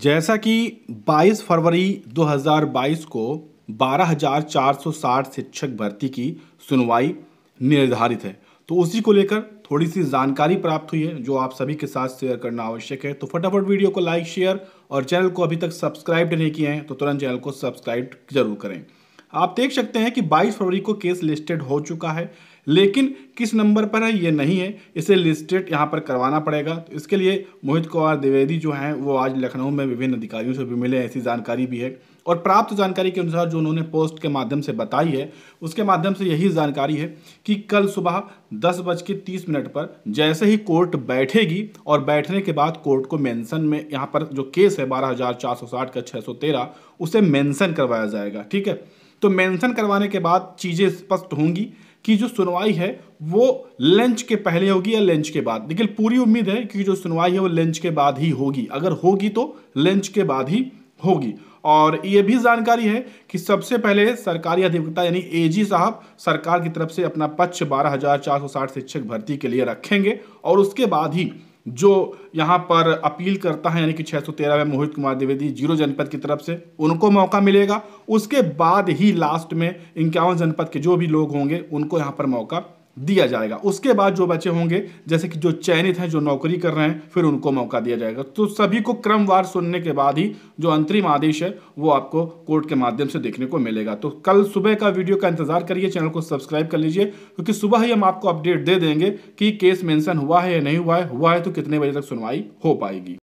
जैसा कि 22 फरवरी 2022 को 12,460 शिक्षक भर्ती की सुनवाई निर्धारित है तो उसी को लेकर थोड़ी सी जानकारी प्राप्त हुई है जो आप सभी के साथ शेयर करना आवश्यक है तो फटाफट वीडियो को लाइक शेयर और चैनल को अभी तक सब्सक्राइब नहीं किए हैं तो तुरंत चैनल को सब्सक्राइब जरूर करें आप देख सकते हैं कि 22 फरवरी को केस लिस्टेड हो चुका है लेकिन किस नंबर पर है ये नहीं है इसे लिस्टेड यहाँ पर करवाना पड़ेगा तो इसके लिए मोहित कुमार द्विवेदी जो हैं वो आज लखनऊ में विभिन्न अधिकारियों से भी मिले ऐसी जानकारी भी है और प्राप्त जानकारी के अनुसार जो उन्होंने पोस्ट के माध्यम से बताई है उसके माध्यम से यही जानकारी है कि कल सुबह दस बज के तीस मिनट पर जैसे ही कोर्ट बैठेगी और बैठने के बाद कोर्ट को मेंशन में यहाँ पर जो केस है बारह हज़ार चार सौ साठ का छः सौ तेरह उसे मेंशन करवाया जाएगा ठीक है तो मेंशन करवाने के बाद चीज़ें स्पष्ट होंगी कि जो सुनवाई है वो लंच के पहले होगी या लंच के बाद लेकिन पूरी उम्मीद है कि जो सुनवाई है वो लंच के बाद ही होगी अगर होगी तो लंच के बाद ही होगी और ये भी जानकारी है कि सबसे पहले सरकारी अधिवक्ता यानी एजी साहब सरकार की तरफ से अपना पक्ष बारह हजार चार सौ साठ शिक्षक भर्ती के लिए रखेंगे और उसके बाद ही जो यहाँ पर अपील करता है यानी कि 613 में मोहित कुमार द्विवेदी जीरो जनपद की तरफ से उनको मौका मिलेगा उसके बाद ही लास्ट में इक्यावन जनपद के जो भी लोग होंगे उनको यहाँ पर मौका दिया जाएगा उसके बाद जो बच्चे होंगे जैसे कि जो चयनित हैं जो नौकरी कर रहे हैं फिर उनको मौका दिया जाएगा तो सभी को क्रमवार सुनने के बाद ही जो अंतरिम आदेश है वो आपको कोर्ट के माध्यम से देखने को मिलेगा तो कल सुबह का वीडियो का इंतजार करिए चैनल को सब्सक्राइब कर लीजिए क्योंकि सुबह ही हम आपको अपडेट दे देंगे कि केस मैंसन हुआ है या नहीं हुआ है हुआ है तो कितने बजे तक सुनवाई हो पाएगी